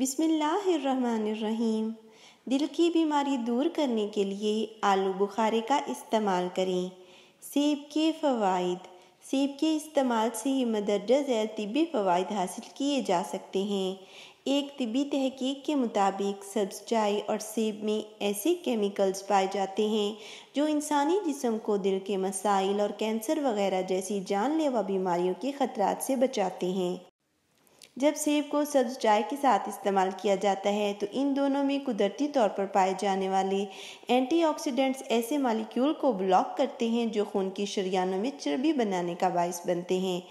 बिसमीम दिल की बीमारी दूर करने के लिए आलू बुखारे का इस्तेमाल करें सेब के फ़वाद सेब के इस्तेमाल से मदरजा ज़ैल तबी फ़वाद हासिल किए जा सकते हैं एक तबी तहकीक के मुताबिक सब्ज चाय और सेब में ऐसे केमिकल्स पाए जाते हैं जो इंसानी जिसम को दिल के मसाइल और कैंसर वगैरह जैसी जानलेवा बीमारियों के ख़तरात से बचाते हैं जब सेब को सब्ज चाय के साथ इस्तेमाल किया जाता है तो इन दोनों में कुदरती तौर पर पाए जाने वाले एंटीऑक्सीडेंट्स ऐसे मालिक्यूल को ब्लॉक करते हैं जो खून की शरियानों में चर्बी बनाने का बायस बनते हैं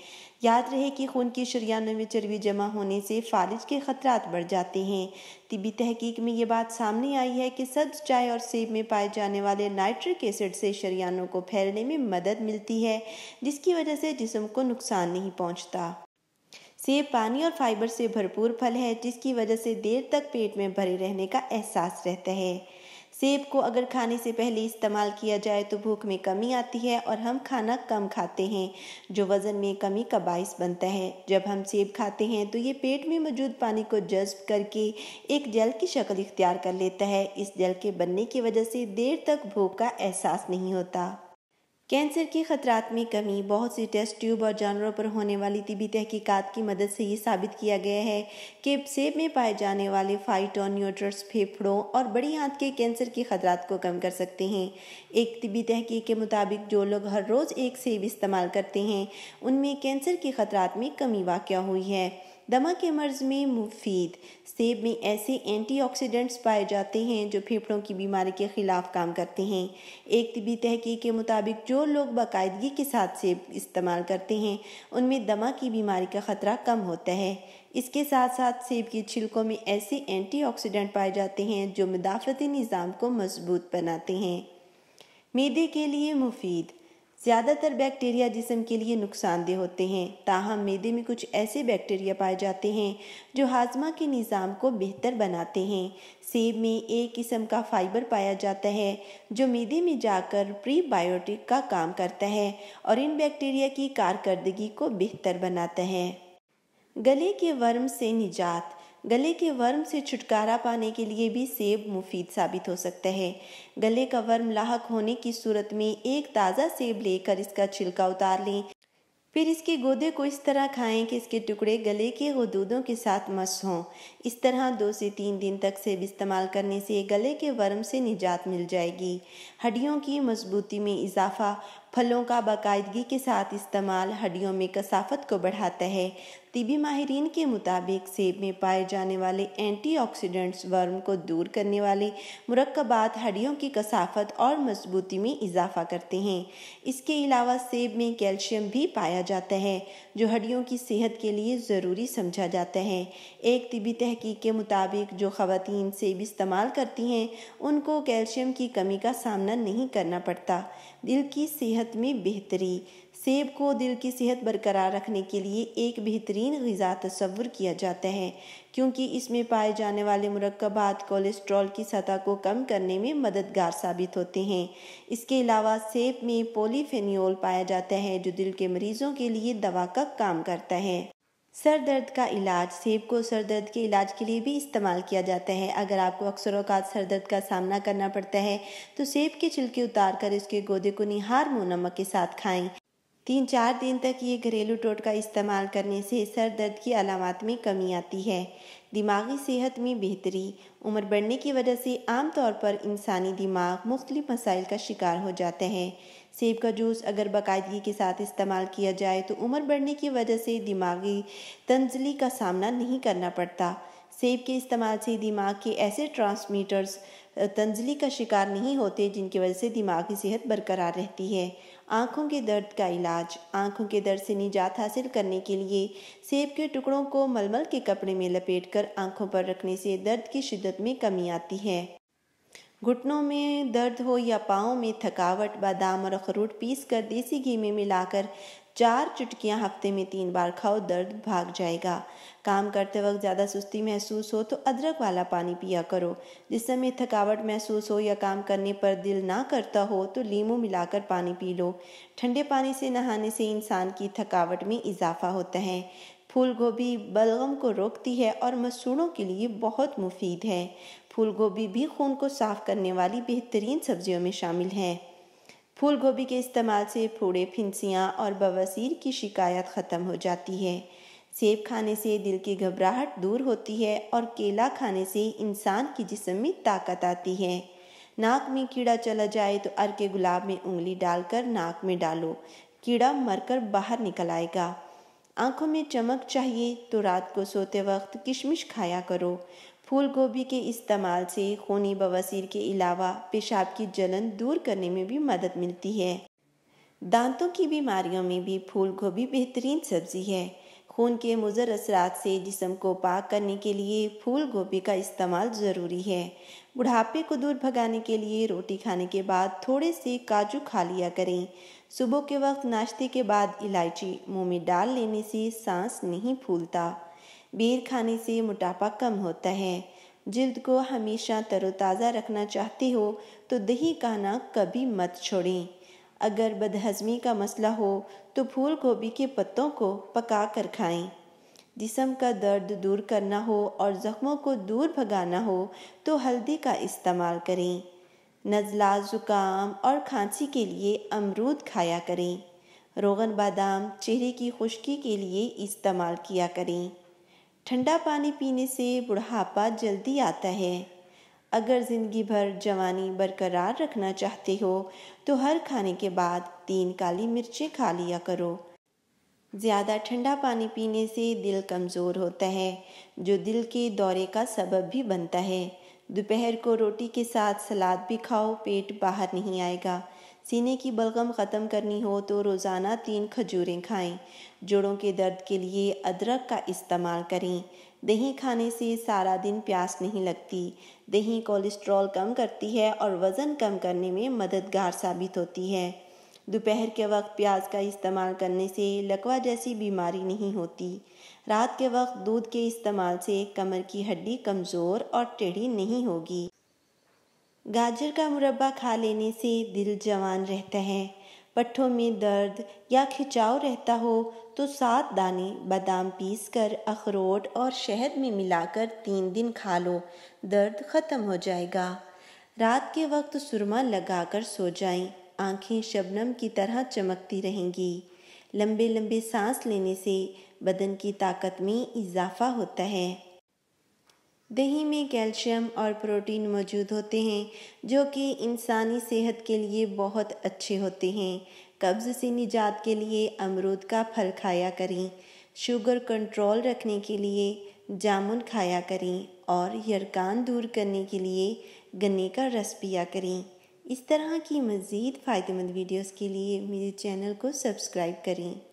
याद रहे कि खून की शरियानों में चर्बी जमा होने से फालिज के खतरा बढ़ जाते हैं तिबी तहकीक में ये बात सामने आई है कि सब्ज चाय और सेब में पाए जाने वाले नाइट्रिक एसिड से शरियानों को फैलने में मदद मिलती है जिसकी वजह से जिसम को नुकसान नहीं पहुँचता सेब पानी और फाइबर से भरपूर फल है जिसकी वजह से देर तक पेट में भरे रहने का एहसास रहता है सेब को अगर खाने से पहले इस्तेमाल किया जाए तो भूख में कमी आती है और हम खाना कम खाते हैं जो वज़न में कमी का बायस बनता है जब हम सेब खाते हैं तो ये पेट में मौजूद पानी को जज्ब करके एक जल की शक्ल इख्तियार कर लेता है इस जल के बनने की वजह से देर तक भूख का एहसास नहीं होता कैंसर के खतरात में कमी बहुत सी टेस्ट ट्यूब और जानवरों पर होने वाली तिबी तहकीकत की मदद से ये साबित किया गया है कि सेब में पाए जाने वाले फाइटो न्यूट्रस फेफड़ों और बड़ी आंत के कैंसर के खतरात को कम कर सकते हैं एक तिबी तहकीक के मुताबिक जो लोग हर रोज़ एक सेब इस्तेमाल करते हैं उनमें कैंसर के खतरात में कमी वाक़ हुई है दमा के मर्ज में मुफीद सेब में ऐसे एंटीऑक्सीडेंट्स पाए जाते हैं जो फेफड़ों की बीमारी के खिलाफ काम करते हैं एक तबी तहकीक के मुताबिक जो लोग बाकायदगी के साथ सेब इस्तेमाल करते हैं उनमें दमा की बीमारी का ख़तरा कम होता है इसके साथ साथ सेब के छिलकों में ऐसे एंटीऑक्सीडेंट पाए जाते हैं जो मुदाफती निज़ाम को मजबूत बनाते हैं मैदे के लिए मुफीद ज़्यादातर बैक्टीरिया जिसम के लिए नुकसानदेह होते हैं ताहम मैदे में कुछ ऐसे बैक्टीरिया पाए जाते हैं जो हाजमा के निज़ाम को बेहतर बनाते हैं सेब में एक किस्म का फाइबर पाया जाता है जो मैदे में जाकर प्रीबायोटिक का काम करता है और इन बैक्टीरिया की कारकर्दगी को बेहतर बनाता है गले के वर्म से निजात गले के वर्म से छुटकारा पाने के लिए भी सेब मुफीद साबित हो सकता है गले का वर्म लाहक होने की सूरत में एक ताज़ा सेब लेकर इसका छिलका उतार लें फिर इसके गोदे को इस तरह खाएं कि इसके टुकड़े गले के हदूदों के साथ मस हों इस तरह दो से तीन दिन तक सेब इस्तेमाल करने से गले के वर्म से निजात मिल जाएगी हड्डियों की मजबूती में इजाफा फलों का बाकायदगी के साथ इस्तेमाल हड्डियों में कसाफत को बढ़ाता है तिबी माहरीन के मुताबिक सेब में पाए जाने वाले एंटीऑक्सीडेंट्स वर्म को दूर करने वाले मरकबात हड्डियों की कसाफत और मजबूती में इजाफा करते हैं इसके अलावा सेब में कैल्शियम भी पाया जाता है जो हड्डियों की सेहत के लिए ज़रूरी समझा जाता है एक तिबी तहकीक के मुताबिक जो ख़वान सेब इस्तेमाल करती हैं उनको कैल्शियम की कमी का सामना नहीं करना पड़ता दिल की सेहत सेहत में बेहतरी सेब को दिल की सेहत बरकरार रखने के लिए एक बेहतरीन गज़ा तस्वुर किया जाता है क्योंकि इसमें पाए जाने वाले मरकबात कोलेस्ट्रॉल की सतह को कम करने में मददगार साबित होते हैं इसके अलावा सेब में पोलीफेनियोल पाया जाता है जो दिल के मरीज़ों के लिए दवा का काम करता है सर दर्द का इलाज सेब को सर दर्द के इलाज के लिए भी इस्तेमाल किया जाता है अगर आपको अक्सर अवकात सर दर्द का सामना करना पड़ता है तो सेब के छिलके उतार कर इसके गोदे को निहार मो नमक के साथ खाएं तीन चार दिन तक ये घरेलू टोटका इस्तेमाल करने से सर दर्द की अलामत में कमी आती है दिमागी सेहत में बेहतरी उम्र बढ़ने की वजह से आमतौर पर इंसानी दिमाग मुख्तलिफ मसाइल का शिकार हो जाते हैं सेब का जूस अगर बाकायदगी के साथ इस्तेमाल किया जाए तो उम्र बढ़ने की वजह से दिमागी तंजली का सामना नहीं करना पड़ता सेब के इस्तेमाल से दिमाग के ऐसे ट्रांसमीटर्स तंजली का शिकार नहीं होते जिनकी वजह से दिमागी सेहत बरकरार रहती है आँखों के दर्द का इलाज आँखों के दर्द से निजात हासिल करने के लिए सेब के टुकड़ों को मलमल के कपड़े में लपेट कर आँखों पर रखने से दर्द की शिद्दत में कमी आती है घुटनों में दर्द हो या पाँव में थकावट बादाम और अखरूट पीस कर देसी घी में मिलाकर चार चुटकियां हफ्ते में तीन बार खाओ दर्द भाग जाएगा काम करते वक्त ज़्यादा सुस्ती महसूस हो तो अदरक वाला पानी पिया करो जिस समय थकावट महसूस हो या काम करने पर दिल ना करता हो तो लीमू मिलाकर पानी पी लो ठंडे पानी से नहाने से इंसान की थकावट में इजाफा होता है फूल गोभी बलगम को रोकती है और मसूड़ों के लिए बहुत मुफीद है फूल गोभी भी खून को साफ करने वाली बेहतरीन सब्जियों में शामिल है फूल गोभी के इस्तेमाल से फूड़े फिंसियाँ और बवासीर की शिकायत ख़त्म हो जाती है सेब खाने से दिल की घबराहट दूर होती है और केला खाने से इंसान की जिसम में ताकत आती है नाक में कीड़ा चला जाए तो अर के गुलाब में उंगली डालकर नाक में डालो कीड़ा मरकर बाहर निकल आएगा आंखों में चमक चाहिए तो रात को सोते वक्त किशमिश खाया करो फूल गोभी के इस्तेमाल से खूनी बवासीर के अलावा पेशाब की जलन दूर करने में भी मदद मिलती है दांतों की बीमारियों में भी फूल गोभी बेहतरीन सब्जी है खून के मुजर असरात से जिसम को पाक करने के लिए फूल गोभी का इस्तेमाल ज़रूरी है बुढ़ापे को दूर भगाने के लिए रोटी खाने के बाद थोड़े से काजू खा लिया करें सुबह के वक्त नाश्ते के बाद इलायची मुँह में डाल लेने से सांस नहीं फूलता बीर खाने से मोटापा कम होता है जिल्द को हमेशा तरोताज़ा रखना चाहते हो तो दही खाना कभी मत छोड़ें अगर बदहजमी का मसला हो तो फूल गोभी के पत्तों को पका कर खाएं। जिसम का दर्द दूर करना हो और ज़ख्मों को दूर भगाना हो तो हल्दी का इस्तेमाल करें नज़ला ज़ुकाम और खांसी के लिए अमरूद खाया करें रोगन बादाम चेहरे की खुश्की के लिए इस्तेमाल किया करें ठंडा पानी पीने से बुढ़ापा जल्दी आता है अगर ज़िंदगी भर जवानी बरकरार रखना चाहते हो तो हर खाने के बाद तीन काली मिर्चें खा लिया करो ज़्यादा ठंडा पानी पीने से दिल कमज़ोर होता है जो दिल के दौरे का सबब भी बनता है दोपहर को रोटी के साथ सलाद भी खाओ पेट बाहर नहीं आएगा सीने की बलगम ख़त्म करनी हो तो रोज़ाना तीन खजूरें खाएं जोड़ों के दर्द के लिए अदरक का इस्तेमाल करें दही खाने से सारा दिन प्यास नहीं लगती दही कोलेस्ट्रॉल कम करती है और वज़न कम करने में मददगार साबित होती है दोपहर के वक्त प्याज का इस्तेमाल करने से लकवा जैसी बीमारी नहीं होती रात के वक्त दूध के इस्तेमाल से कमर की हड्डी कमज़ोर और टेढ़ी नहीं होगी गाजर का मुरब्बा खा लेने से दिल जवान रहता है पट्ठों में दर्द या खिंचाव रहता हो तो सात दाने बादाम पीस कर अखरोट और शहद में मिलाकर तीन दिन खा लो दर्द ख़त्म हो जाएगा रात के वक्त सुरमा लगाकर सो जाएं, आंखें शबनम की तरह चमकती रहेंगी लंबे लंबे सांस लेने से बदन की ताकत में इजाफा होता है दही में कैल्शियम और प्रोटीन मौजूद होते हैं जो कि इंसानी सेहत के लिए बहुत अच्छे होते हैं कब्ज़ से निजात के लिए अमरूद का फल खाया करें शुगर कंट्रोल रखने के लिए जामुन खाया करें और यरकान दूर करने के लिए गन्ने का रस पिया करें इस तरह की मज़ीद फ़ायदेमंद वीडियोस के लिए मेरे चैनल को सब्सक्राइब करें